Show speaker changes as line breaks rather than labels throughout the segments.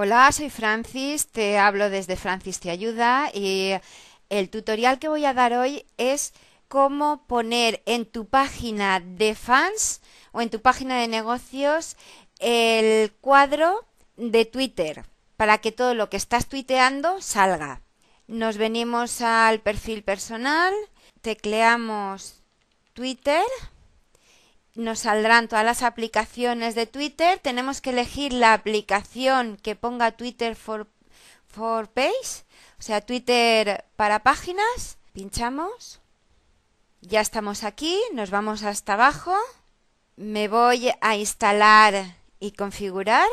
Hola, soy Francis, te hablo desde Francis Te Ayuda y el tutorial que voy a dar hoy es cómo poner en tu página de fans o en tu página de negocios el cuadro de Twitter para que todo lo que estás tuiteando salga. Nos venimos al perfil personal, tecleamos Twitter nos saldrán todas las aplicaciones de Twitter. Tenemos que elegir la aplicación que ponga Twitter for, Page, o sea, Twitter para páginas. Pinchamos. Ya estamos aquí, nos vamos hasta abajo. Me voy a instalar y configurar.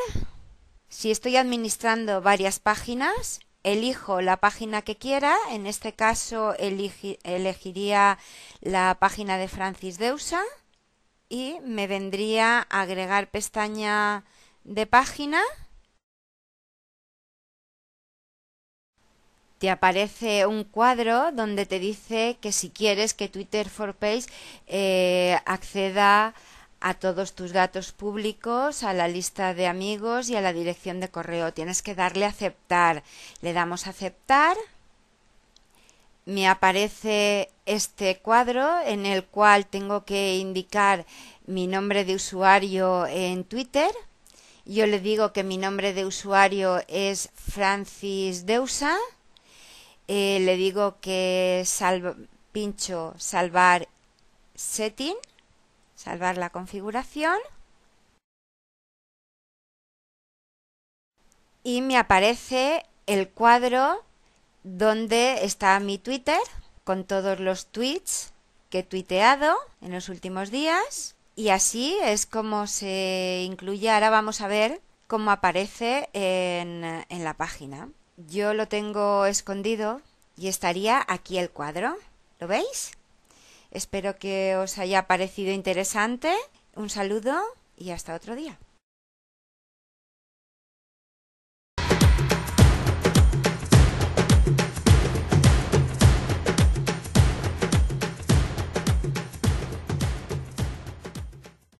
Si estoy administrando varias páginas, elijo la página que quiera. En este caso elegiría la página de Francis Deusa y me vendría a agregar pestaña de página. Te aparece un cuadro donde te dice que si quieres que Twitter for Page eh, acceda a todos tus datos públicos, a la lista de amigos y a la dirección de correo. Tienes que darle a aceptar. Le damos a aceptar me aparece este cuadro en el cual tengo que indicar mi nombre de usuario en Twitter. Yo le digo que mi nombre de usuario es Francis Deusa. Eh, le digo que pincho salvar setting, salvar la configuración. Y me aparece el cuadro donde está mi Twitter con todos los tweets que he tuiteado en los últimos días. Y así es como se incluye. Ahora vamos a ver cómo aparece en, en la página. Yo lo tengo escondido y estaría aquí el cuadro. ¿Lo veis? Espero que os haya parecido interesante. Un saludo y hasta otro día.